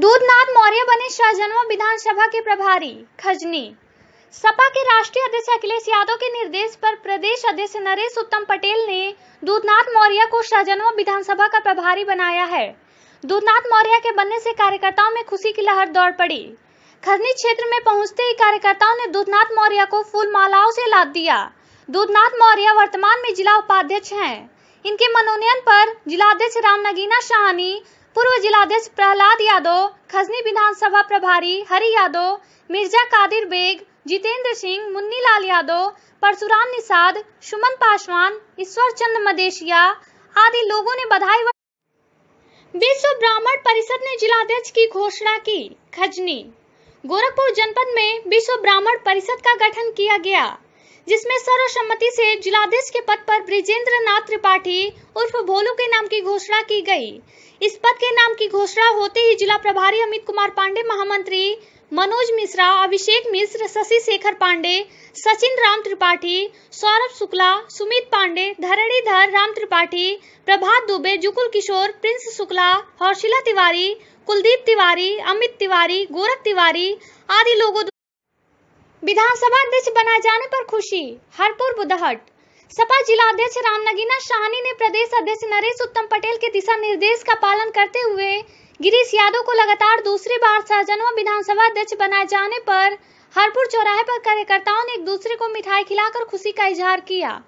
दूधनाथ मौर्य बने शाहजनवा विधानसभा के प्रभारी खजनी सपा के राष्ट्रीय अध्यक्ष अखिलेश यादव के निर्देश पर प्रदेश अध्यक्ष नरेश उत्तम पटेल ने दूधनाथ मौर्य को शाहजनवा विधानसभा का प्रभारी बनाया है दूधनाथ मौर्य के बनने से कार्यकर्ताओं में खुशी की लहर दौड़ पड़ी खजनी क्षेत्र में पहुंचते ही कार्यकर्ताओं ने दूधनाथ मौर्य को फूल मालाओं से लाद दिया दूधनाथ मौर्य वर्तमान में जिला उपाध्यक्ष हैं इनके मनोनयन पर जिलाध्यक्ष राम नगीना शाहनी पूर्व जिलाध्यक्ष प्रहलाद यादव खजनी विधानसभा प्रभारी हरि यादव मिर्जा कादिर बेग जितेंद्र सिंह मुन्नीलाल यादव परशुराम निषाद सुमन पासवान ईश्वर चंद्र मदेशिया आदि लोगों ने बधाई विश्व ब्राह्मण परिषद ने जिलाध्यक्ष की घोषणा की खजनी गोरखपुर जनपद में विश्व ब्राह्मण परिषद का गठन किया गया जिसमें सर्वसम्मति से जिलाध्यक्ष के पद पर ब्रिजेंद्र नाथ त्रिपाठी उर्फ भोलू के नाम की घोषणा की गई इस पद के नाम की घोषणा होते ही जिला प्रभारी अमित कुमार पांडे महामंत्री मनोज मिश्रा अभिषेक मिश्र शशि शेखर पांडे सचिन राम त्रिपाठी सौरभ शुक्ला सुमित पांडे धरणीधर राम त्रिपाठी प्रभात दुबे जुकुल किशोर प्रिंस शुक्ला हौशिला तिवारी कुलदीप तिवारी अमित तिवारी गोरख तिवारी आदि लोगों विधानसभा अध्यक्ष बनाए जाने पर खुशी हरपुर बुधहट सपा जिला अध्यक्ष रामनगीना शाहनी ने प्रदेश अध्यक्ष नरेश उत्तम पटेल के दिशा निर्देश का पालन करते हुए गिरीश यादव को लगातार दूसरी बार सहजनवा विधानसभा अध्यक्ष बनाए जाने पर हरपुर चौराहे पर कार्यकर्ताओं ने एक दूसरे को मिठाई खिलाकर खुशी का इजहार किया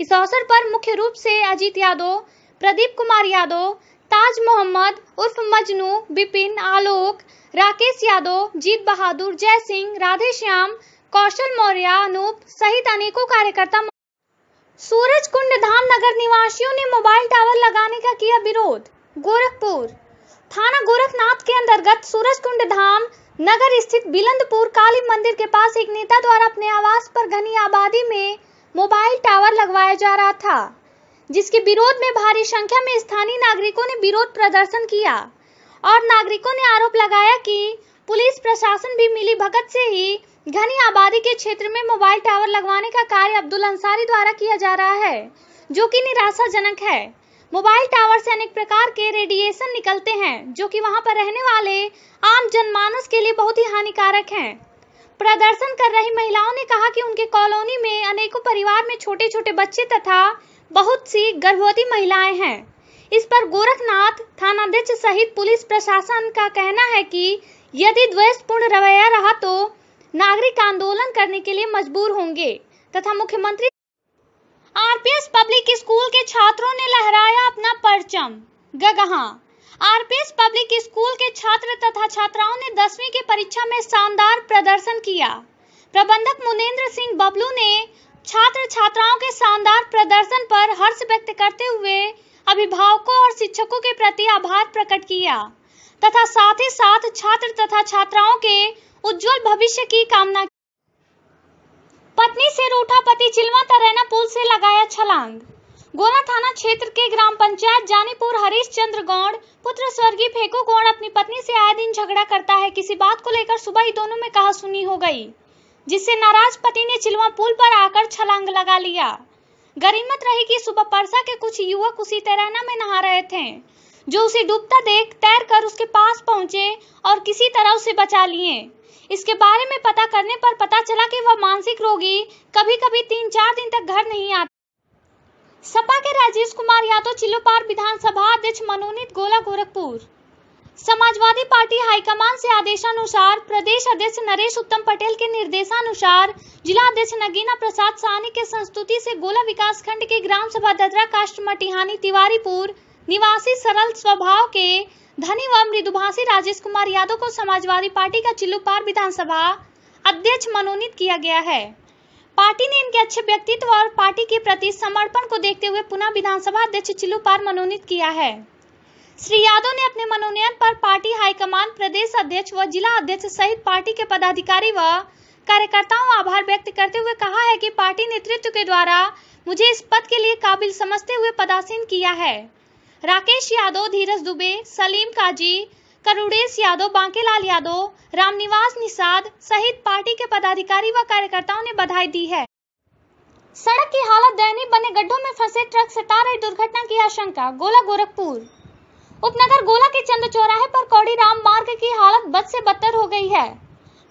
इस अवसर पर मुख्य रूप से अजीत यादव प्रदीप कुमार यादव ताज मोहम्मद उर्फ मजनू बिपिन आलोक राकेश यादव जीत बहादुर जय सिंह राधे श्याम कौशल मौर्य अनूप सहित अनेकों कार्यकर्ता सूरज कुंड धाम नगर निवासियों ने मोबाइल टावर लगाने का किया विरोध गोरखपुर थाना गोरखनाथ के अंतर्गत सूरज कुंड धाम नगर स्थित बिलंदपुर काली मंदिर के पास एक नेता द्वारा अपने आवास पर घनी आबादी में मोबाइल टावर लगवाया जा रहा था जिसके विरोध में भारी संख्या में स्थानीय नागरिकों ने विरोध प्रदर्शन किया और नागरिकों ने आरोप लगाया कि पुलिस प्रशासन भी मिली भगत से ही घनी आबादी के क्षेत्र में मोबाइल टावर लगवाने का कार्य अब्दुल अंसारी द्वारा किया जा रहा है जो कि निराशाजनक है मोबाइल टावर से अनेक प्रकार के रेडिएशन निकलते हैं जो कि वहां पर रहने वाले आम जनमानस के लिए बहुत ही हानिकारक हैं प्रदर्शन कर रही महिलाओं ने कहा कि उनके कॉलोनी में अनेकों परिवार में छोटे छोटे बच्चे तथा बहुत सी गर्भवती महिलाएं हैं इस पर गोरखनाथ थानाध्यक्ष सहित पुलिस प्रशासन का कहना है कि यदि द्वेषपूर्ण रवैया रहा तो नागरिक आंदोलन करने के लिए मजबूर होंगे तथा मुख्यमंत्री आरपीएस पब्लिक स्कूल के छात्रों ने लहराया अपना परचम गगहा आरपीएस पब्लिक स्कूल के छात्र तथा छात्राओं ने दसवीं के परीक्षा में शानदार प्रदर्शन किया प्रबंधक मुनेन्द्र सिंह बबलू ने छात्र छात्राओं के शानदार प्रदर्शन पर हर्ष व्यक्त करते हुए अभिभावकों और शिक्षकों के प्रति आभार प्रकट किया तथा साथ ही साथ छात्र तथा छात्राओं के उज्जवल भविष्य की कामना की पत्नी से रूठा पति चिलवा तरैना पुल से लगाया छलांग गोला थाना क्षेत्र के ग्राम पंचायत जानीपुर हरीश चंद्र गौड़ पुत्र स्वर्गीय फेको गौड़ अपनी पत्नी से आए दिन झगड़ा करता है किसी बात को लेकर सुबह ही दोनों में कहा सुनी हो गई जिससे नाराज पति ने चिलवा पुल पर आकर छलांग लगा लिया गरीमत रही कि सुबह परसा के कुछ युवक उसी तैराना में नहा रहे थे जो उसे डूबता देख तैर कर उसके पास पहुंचे और किसी तरह उसे बचा लिए इसके बारे में पता करने पर पता चला कि वह मानसिक रोगी कभी कभी तीन चार दिन तक घर नहीं आता सपा के राजेश कुमार यादव तो चिलोपार विधानसभा अध्यक्ष मनोनीत गोला गोरखपुर समाजवादी पार्टी हाईकमान से आदेशानुसार प्रदेश अध्यक्ष नरेश उत्तम पटेल के निर्देशानुसार जिला अध्यक्ष नगीना प्रसाद सानी के संस्तुति से गोला विकास खंड के ग्राम सभा ददरा काष्ट मटिहानी तिवारीपुर निवासी सरल स्वभाव के धनी व मृदुभाषी राजेश कुमार यादव को समाजवादी पार्टी का चिल्लूपार विधानसभा अध्यक्ष मनोनीत किया गया है पार्टी ने इनके अच्छे व्यक्तित्व और पार्टी के प्रति समर्पण को देखते हुए पुनः विधानसभा अध्यक्ष चिल्लुपार मनोनीत किया है श्री यादव ने अपने मनोनयन पर पार्टी हाईकमान प्रदेश अध्यक्ष व जिला अध्यक्ष सहित पार्टी के पदाधिकारी व कार्यकर्ताओं आभार व्यक्त करते हुए कहा है कि पार्टी नेतृत्व के द्वारा मुझे इस पद के लिए काबिल समझते हुए पदासीन किया है राकेश यादव धीरज दुबे सलीम काजी करुड़ेश यादव बांकेलाल यादव रामनिवास निषाद सहित पार्टी के पदाधिकारी व कार्यकर्ताओं ने बधाई दी है सड़क की हालत दयनीय बने गड्ढों में फंसे ट्रक से तार दुर्घटना की आशंका गोला गोरखपुर उपनगर गोला के चंद चौराहे पर कौड़ी राम मार्ग की हालत बद से बदतर हो गई है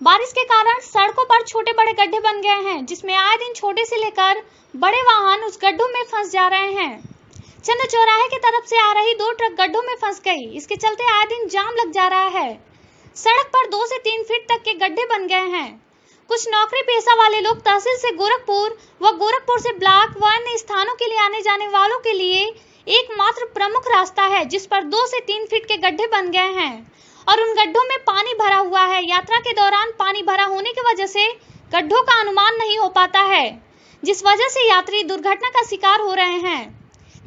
बारिश के कारण सड़कों पर छोटे बड़े गड्ढे बन गए हैं जिसमें आए दिन छोटे से लेकर बड़े वाहन उस गड्ढों में फंस जा रहे हैं चंद चौराहे की तरफ से आ रही दो ट्रक गड्ढों में फंस गई इसके चलते आए दिन जाम लग जा रहा है सड़क पर दो से तीन फीट तक के गड्ढे बन गए हैं कुछ नौकरी पेशा वाले लोग तहसील से गोरखपुर व गोरखपुर से ब्लॉक व अन्य स्थानों के लिए आने जाने वालों के लिए एकमात्र प्रमुख रास्ता है जिस पर दो से तीन फीट के गड्ढे बन गए हैं और उन गड्ढों में पानी भरा हुआ है यात्रा के दौरान पानी भरा होने की वजह से गड्ढों का अनुमान नहीं हो पाता है जिस वजह से यात्री दुर्घटना का शिकार हो रहे हैं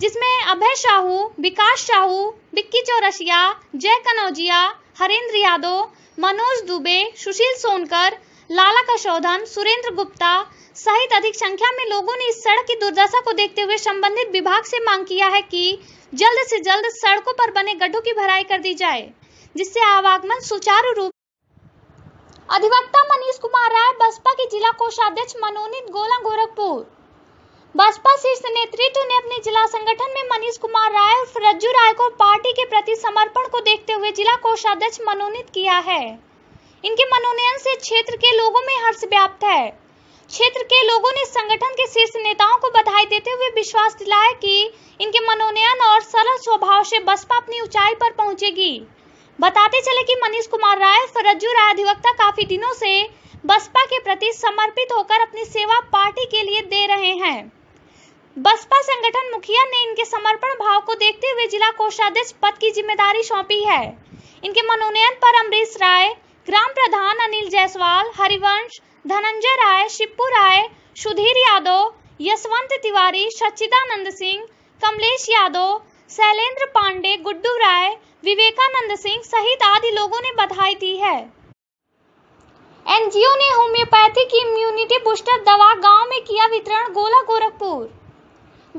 जिसमें अभय शाहू विकास शाहू बिक्की चौरसिया जय कनौजिया हरेंद्र यादव मनोज दुबे सुशील सोनकर लाला का शोधन सुरेंद्र गुप्ता सहित अधिक संख्या में लोगों ने इस सड़क की दुर्दशा को देखते हुए संबंधित विभाग से मांग किया है कि जल्द से जल्द सड़कों पर बने गड्ढों की भराई कर दी जाए जिससे आवागमन सुचारू रूप अधिवक्ता मनीष कुमार राय बसपा के जिला कोषाध्यक्ष मनोनीत गोला गोरखपुर बसपा शीर्ष नेतृत्व ने अपने जिला संगठन में मनीष कुमार राय और रज्जू राय को पार्टी के प्रति समर्पण को देखते हुए जिला कोषाध्यक्ष मनोनीत किया है इनके मनोनयन से क्षेत्र के लोगों में हर्ष व्याप्त है क्षेत्र के लोगों ने संगठन के शीर्ष नेताओं को बधाई देते हुए विश्वास दिलाया कि इनके मनोनयन और सरल स्वभाव से बसपा अपनी ऊंचाई पर पहुंचेगी बताते चले कि मनीष कुमार राय फरजू राय अधिवक्ता काफी दिनों से बसपा के प्रति समर्पित होकर अपनी सेवा पार्टी के लिए दे रहे हैं बसपा संगठन मुखिया ने इनके समर्पण भाव को देखते हुए जिला कोषाध्यक्ष पद की जिम्मेदारी सौंपी है इनके मनोनयन पर अमरीश राय ग्राम प्रधान अनिल जायसवाल हरिवंश धनंजय राय शिपू राय सुधीर यादव यशवंत तिवारी सच्चिदानंद सिंह कमलेश यादव शैलेंद्र पांडे गुड्डू राय विवेकानंद सिंह सहित आदि लोगों ने बधाई दी है एनजीओ ने होम्योपैथी की इम्यूनिटी बूस्टर दवा गांव में किया वितरण गोला गोरखपुर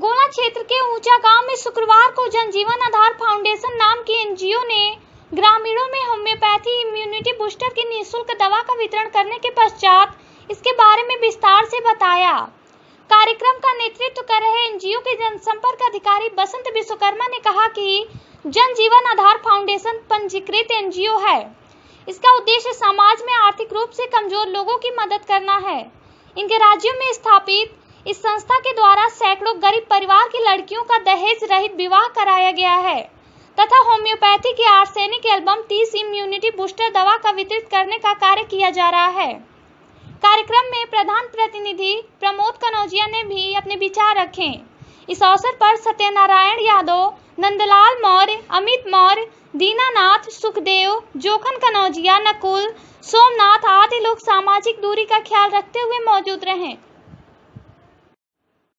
गोला क्षेत्र के ऊंचा गांव में शुक्रवार को जनजीवन आधार फाउंडेशन नाम की एनजीओ ने ग्रामीणों में होम्योपैथी इम्यूनिटी बूस्टर की निःशुल्क दवा का वितरण करने के पश्चात इसके बारे में विस्तार से बताया कार्यक्रम का नेतृत्व कर रहे एनजीओ के जनसंपर्क अधिकारी बसंत विश्वकर्मा ने कहा कि जन जीवन आधार फाउंडेशन पंजीकृत एनजीओ है इसका उद्देश्य समाज में आर्थिक रूप से कमजोर लोगों की मदद करना है इनके राज्यों में स्थापित इस संस्था के द्वारा सैकड़ों गरीब परिवार की लड़कियों का दहेज रहित विवाह कराया गया है तथा होम्योपैथी की आर्सेनिक एल्बम 30 इम्यूनिटी बूस्टर दवा का वितरित करने का कार्य किया जा रहा है कार्यक्रम में प्रधान प्रतिनिधि प्रमोद कनौजिया ने भी अपने विचार रखे इस अवसर पर सत्यनारायण यादव नंदलाल मौर्य अमित मौर्य दीनानाथ सुखदेव जोखन कनौजिया नकुल सोमनाथ आदि लोग सामाजिक दूरी का ख्याल रखते हुए मौजूद रहे